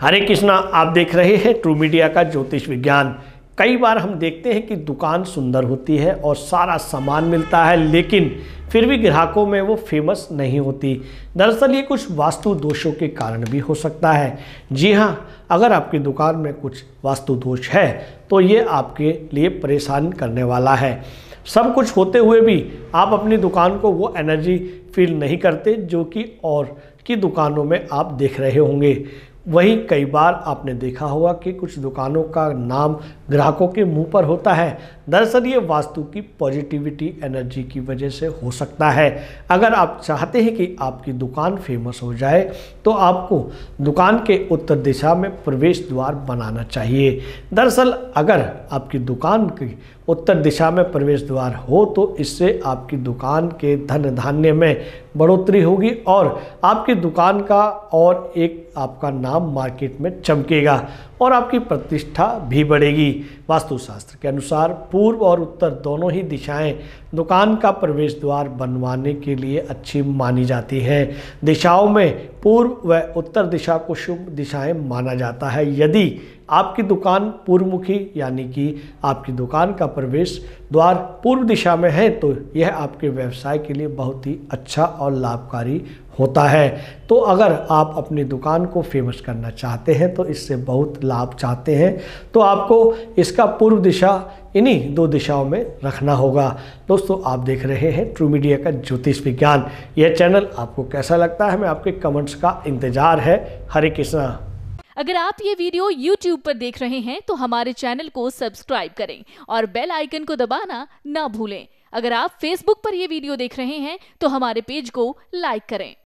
हरे कृष्णा आप देख रहे हैं ट्रू मीडिया का ज्योतिष विज्ञान कई बार हम देखते हैं कि दुकान सुंदर होती है और सारा सामान मिलता है लेकिन फिर भी ग्राहकों में वो फेमस नहीं होती दरअसल ये कुछ वास्तु दोषों के कारण भी हो सकता है जी हाँ अगर आपकी दुकान में कुछ वास्तु दोष है तो ये आपके लिए परेशान करने वाला है सब कुछ होते हुए भी आप अपनी दुकान को वो एनर्जी फील नहीं करते जो कि और की दुकानों में आप देख रहे होंगे वही कई बार आपने देखा होगा कि कुछ दुकानों का नाम ग्राहकों के मुंह पर होता है दरअसल ये वास्तु की पॉजिटिविटी एनर्जी की वजह से हो सकता है अगर आप चाहते हैं कि आपकी दुकान फेमस हो जाए तो आपको दुकान के उत्तर दिशा में प्रवेश द्वार बनाना चाहिए दरअसल अगर आपकी दुकान की उत्तर दिशा में प्रवेश द्वार हो तो इससे आपकी दुकान के धन धान्य में बढ़ोतरी होगी और आपकी दुकान का और एक आपका नाम नाम मार्केट में चमकेगा और आपकी प्रतिष्ठा भी बढ़ेगी वास्तुशास्त्र के अनुसार पूर्व और उत्तर दोनों ही दिशाएं दुकान का प्रवेश द्वार बनवाने के लिए अच्छी मानी जाती हैं दिशाओं में पूर्व व उत्तर दिशा को शुभ दिशाएं माना जाता है यदि आपकी दुकान पूर्वमुखी यानी कि आपकी दुकान का प्रवेश द्वार पूर्व दिशा में है तो यह आपके व्यवसाय के लिए बहुत ही अच्छा और लाभकारी होता है तो अगर आप अपनी दुकान को फेमस करना चाहते हैं तो इससे बहुत लाभ चाहते हैं तो आपको इसका पूर्व दिशा इन्हीं दो दिशाओं में रखना होगा दोस्तों आप देख रहे हैं ट्रू मीडिया का ज्योतिष विज्ञान यह चैनल आपको कैसा लगता है हमें आपके कमेंट्स का इंतजार है हरे कृष्णा अगर आप ये वीडियो YouTube पर देख रहे हैं तो हमारे चैनल को सब्सक्राइब करें और बेल आइकन को दबाना ना भूलें अगर आप Facebook पर यह वीडियो देख रहे हैं तो हमारे पेज को लाइक करें